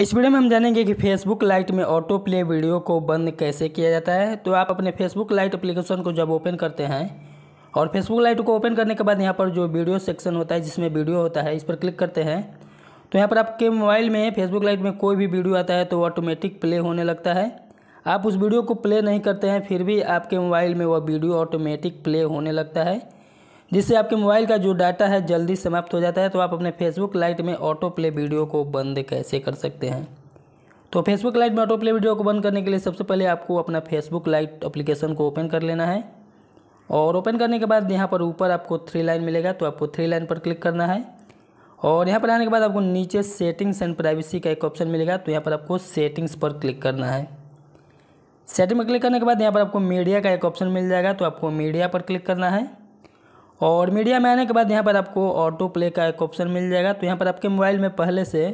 इस वीडियो में हम जानेंगे कि फेसबुक लाइट में ऑटो प्ले वीडियो को बंद कैसे किया जाता है तो आप अपने फेसबुक लाइट एप्लीकेशन को जब ओपन करते हैं और फेसबुक लाइट को ओपन करने के बाद यहाँ पर जो वीडियो सेक्शन होता है जिसमें वीडियो होता है इस पर क्लिक करते हैं तो यहाँ पर आपके मोबाइल में फेसबुक लाइट में कोई भी वीडियो आता है तो ऑटोमेटिक प्ले होने लगता है आप उस वीडियो को प्ले नहीं करते हैं फिर भी आपके मोबाइल में वह वीडियो ऑटोमेटिक प्ले होने लगता है जिससे आपके मोबाइल का जो डाटा है जल्दी समाप्त हो जाता है तो आप अपने फेसबुक लाइट में ऑटो प्ले वीडियो को बंद कैसे कर सकते हैं तो फेसबुक लाइट में ऑटो प्ले वीडियो को बंद करने के लिए सबसे पहले आपको अपना फेसबुक लाइट अप्लीकेशन को ओपन कर लेना है और ओपन करने के बाद यहाँ पर ऊपर आपको थ्री लाइन मिलेगा तो आपको थ्री लाइन पर क्लिक करना है और यहाँ पर आने के बाद आपको नीचे सेटिंग्स एंड प्राइवेसी का एक ऑप्शन मिलेगा तो यहाँ पर आपको सेटिंग्स पर क्लिक करना है सेटिंग पर क्लिक करने के बाद यहाँ पर आपको मीडिया का एक ऑप्शन मिल जाएगा तो आपको मीडिया पर क्लिक करना है और मीडिया में आने के बाद यहाँ पर आपको ऑटो प्ले का एक ऑप्शन मिल जाएगा तो यहाँ पर आपके मोबाइल में पहले से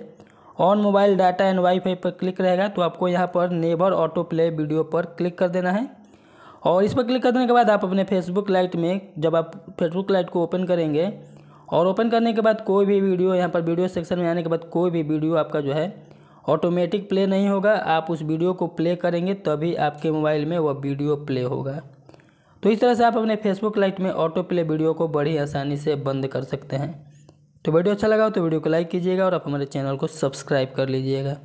on mobile data and wifi पर क्लिक रहेगा तो आपको यहाँ पर नेबर ऑटो प्ले वीडियो पर क्लिक कर देना है और इस पर क्लिक कर देने के बाद आप अपने फेसबुक लाइट में जब आप फेसबुक लाइट को ओपन करेंगे और ओपन करने के बाद कोई भी वीडियो यहाँ पर वीडियो सेक्शन में आने के बाद कोई भी वीडियो आपका जो है ऑटोमेटिक प्ले नहीं होगा आप उस वीडियो को प्ले करेंगे तभी आपके मोबाइल में वह वीडियो प्ले होगा तो इस तरह से आप अपने फेसबुक लाइट में ऑटो प्ले वीडियो को बड़ी आसानी से बंद कर सकते हैं तो वीडियो अच्छा लगा हो तो वीडियो को लाइक कीजिएगा और आप हमारे चैनल को सब्सक्राइब कर लीजिएगा